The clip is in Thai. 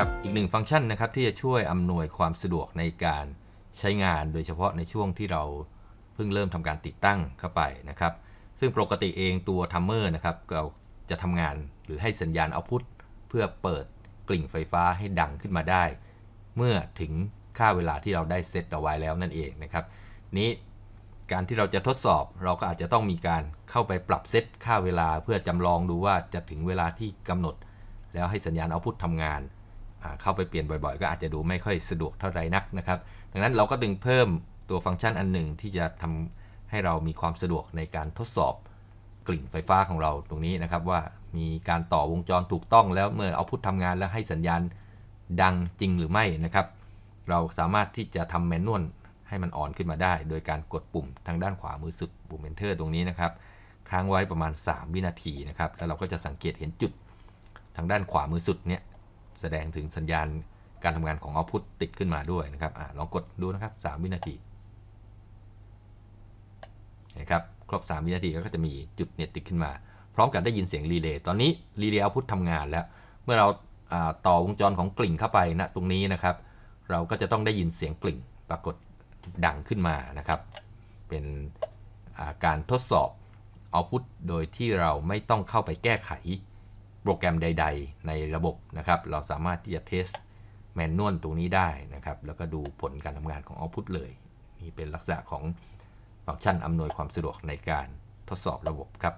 ครับอีกหนึ่งฟังก์ชันนะครับที่จะช่วยอำนวยความสะดวกในการใช้งาน โดยเฉพาะในช่วงที่เราเพิ่งเริ่มทำการติดตั้งเข้าไปนะครับ ซึ่งปกติเองตัวทัมเมอร์นะครับเราจะทำงานหรือให้สัญญาณเอาพุทเพื่อเปิดกลิ่งไฟฟ้าให้ดังขึ้นมาได้ เมื่อถึงค่าเวลาที่เราได้เซตเอาไว้แล้วนั่นเองนะครับนี้การที่เราจะทดสอบเราก็อาจจะต้องมีการเข้าไปปรับเซตค่าเวลาเพื่อจำลองดูว่าจะถึงเวลาที่กำหนด แล้วให้สัญญาณเอาพุททำงานเข้าไปเปลี่ยนบ่อยๆ ก็อาจจะดูไม่ค่อยสะดวกเท่าไรนักนะครับ ดังนั้นเราก็ดึงเพิ่มตัวฟังก์ชันอันหนึ่งที่จะทำให้เรามีความสะดวกในการทดสอบกลิ่นไฟฟ้าของเราตรงนี้นะครับ ว่ามีการต่อวงจรถูกต้องแล้วเมื่อเอาพุททำงานแล้วให้สัญญาณดังจริงหรือไม่นะครับ เราสามารถที่จะทำแมนนวลให้มันอ่อนขึ้นมาได้โดยการกดปุ่มทางด้านขวามือสุดปุ่มเอนเตอร์ตรงนี้นะครับค้างไว้ประมาณ3วินาทีนะครับแล้วเราก็จะสังเกตเห็นจุดทางด้านขวามือสุดเนี่ยแสดงถึงสัญญาณการทำงานของเอาพุทติดขึ้นมาด้วยนะครับอลองกดดูนะครับ3วินาทีนะครับครบ 3 วินาทีก็จะมีจุดเน็ตติดขึ้นมา พร้อมกับได้ยินเสียงรีเลย์ตอนนี้รีเลย์เอาพุททำงานแล้ว เมื่อเราต่อวงจรของกลิ่งเข้าไปณนะตรงนี้นะครับ เราก็จะต้องได้ยินเสียงกลิ่งปรากฏดังขึ้นมานะครับ เป็นการทดสอบเอาพุทโดยที่เราไม่ต้องเข้าไปแก้ไขโปรแกรมใดๆ ในระบบนะครับ เราสามารถที่จะเทสแมนนวลตรงนี้ได้นะครับ แล้วก็ดูผลการทำงานของ Output เลย นี่เป็นลักษณะของฟังก์ชันอำนวยความสะดวกในการทดสอบระบบครับ